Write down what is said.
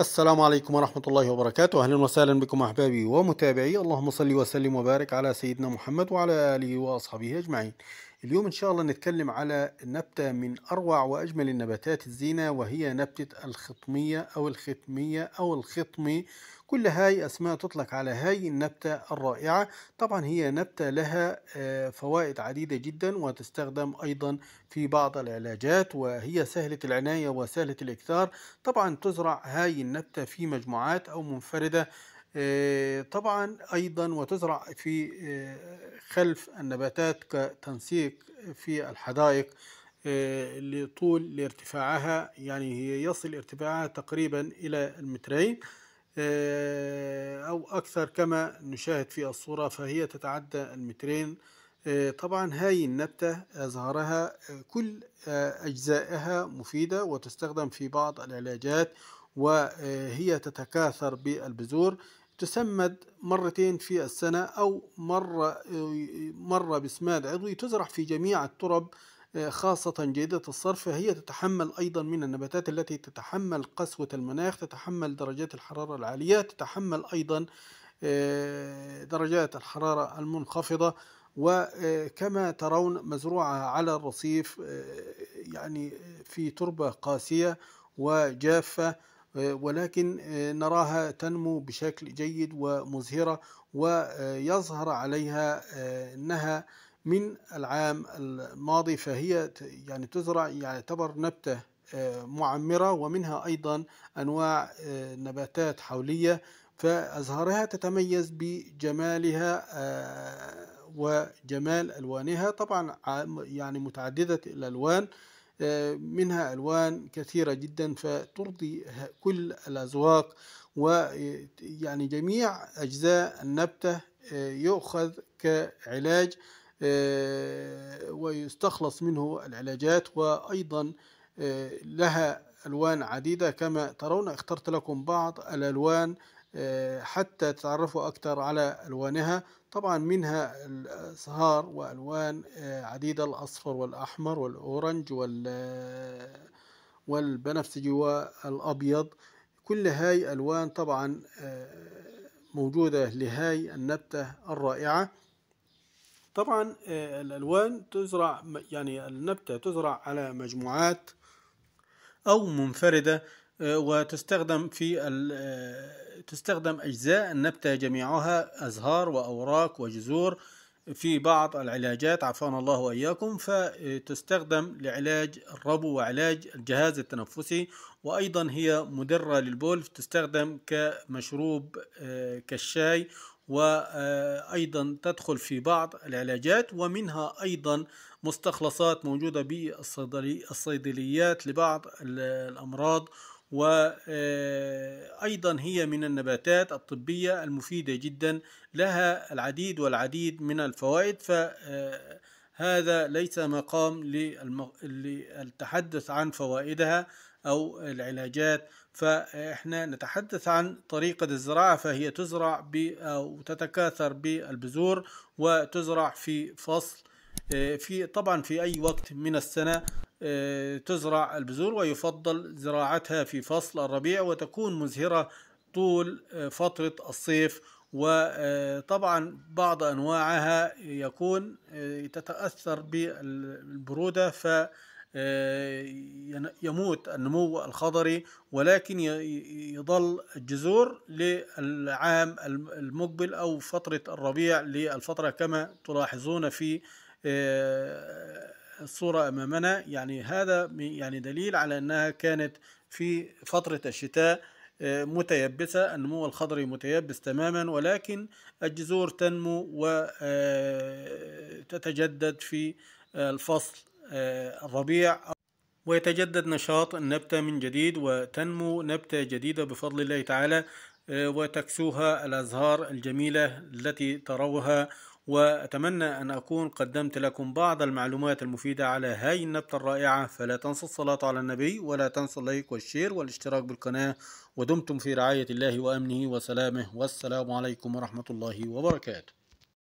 السلام عليكم ورحمة الله وبركاته أهلا وسهلا بكم أحبابي ومتابعي اللهم صل وسلم وبارك على سيدنا محمد وعلى آله وأصحابه أجمعين اليوم إن شاء الله نتكلم على نبتة من أروع وأجمل النباتات الزينة وهي نبتة الخطمية أو الختمية أو الخطمي كل هاي أسماء تطلق على هاي النبتة الرائعة طبعا هي نبتة لها آه، فوائد عديدة جدا وتستخدم أيضا في بعض العلاجات وهي سهلة العناية وسهلة الإكثار طبعا تزرع هاي النبتة في مجموعات أو منفردة آه، طبعا أيضا وتزرع في آه، خلف النباتات كتنسيق في الحدائق لطول لارتفاعها يعني يصل ارتفاعها تقريبا إلى المترين آه، أو أكثر كما نشاهد في الصورة فهي تتعدى المترين آه، طبعا هاي النبتة أزهارها كل آه، أجزائها مفيدة وتستخدم في بعض العلاجات وهي تتكاثر بالبذور تسمد مرتين في السنة أو مرة مرة بسماد عضوي تزرع في جميع الترب خاصة جيدة الصرف هي تتحمل أيضا من النباتات التي تتحمل قسوة المناخ تتحمل درجات الحرارة العالية تتحمل أيضا آه، درجات الحرارة المنخفضة وكما آه، ترون مزروعة على الرصيف آه، يعني في تربة قاسية وجافة ولكن نراها تنمو بشكل جيد ومزهرة ويظهر عليها أنها من العام الماضي فهي يعني تزرع يعتبر نبتة آه، معمرة ومنها أيضا أنواع آه، نباتات حولية فأزهارها تتميز بجمالها آه، وجمال ألوانها طبعا يعني متعددة الألوان منها ألوان كثيرة جدا فترضي كل الأذواق ويعني جميع أجزاء النبتة يؤخذ كعلاج آه، ويستخلص منه العلاجات وأيضا آه، لها ألوان عديدة كما ترون اخترت لكم بعض الألوان آه، حتى تتعرفوا أكثر على ألوانها طبعا منها الأزهار وألوان عديدة الأصفر والأحمر والأورنج والبنفسجي والأبيض كل هاي ألوان طبعا موجودة لهاي النبتة الرائعة طبعا آه، الألوان تزرع يعني النبتة تزرع على مجموعات أو منفردة آه، وتستخدم في آه، تستخدم أجزاء النبتة جميعها أزهار وأوراق وجذور في بعض العلاجات عفانا الله وإياكم فتستخدم لعلاج الربو وعلاج الجهاز التنفسي وأيضا هي مدرة للبول تستخدم كمشروب كالشاي وأيضا تدخل في بعض العلاجات ومنها أيضا مستخلصات موجودة بالصيدليات لبعض الأمراض وأيضا آه، هي من النباتات الطبية المفيدة جدا لها العديد والعديد من الفوائد فهذا آه، ليس مقام للتحدث عن فوائدها أو العلاجات فإحنا نتحدث عن طريقة الزراعة فهي تزرع أو تتكاثر بالبذور وتزرع في فصل آه، في طبعا في أي وقت من السنة آه، تزرع البذور ويفضل زراعتها في فصل الربيع وتكون مزهرة طول آه، فترة الصيف وطبعا بعض أنواعها يكون تتأثر بالبرودة فتتأثر آه، يموت النمو الخضري ولكن يظل الجذور للعام المقبل أو فترة الربيع للفترة كما تلاحظون في آه، الصورة أمامنا يعني هذا يعني دليل على أنها كانت في فترة الشتاء آه، متيبسة النمو الخضري متيبس تماما ولكن الجذور تنمو وتتجدد في الفصل الربيع ويتجدد نشاط النبتة من جديد وتنمو نبتة جديدة بفضل الله تعالى آه، وتكسوها الأزهار الجميلة التي تروها وأتمنى أن أكون قدمت لكم بعض المعلومات المفيدة على هاي النبتة الرائعة فلا تنسوا الصلاة على النبي ولا تنسوا اللايك والشير والاشتراك بالقناة ودمتم في رعاية الله وأمنه وسلامه والسلام عليكم ورحمة الله وبركاته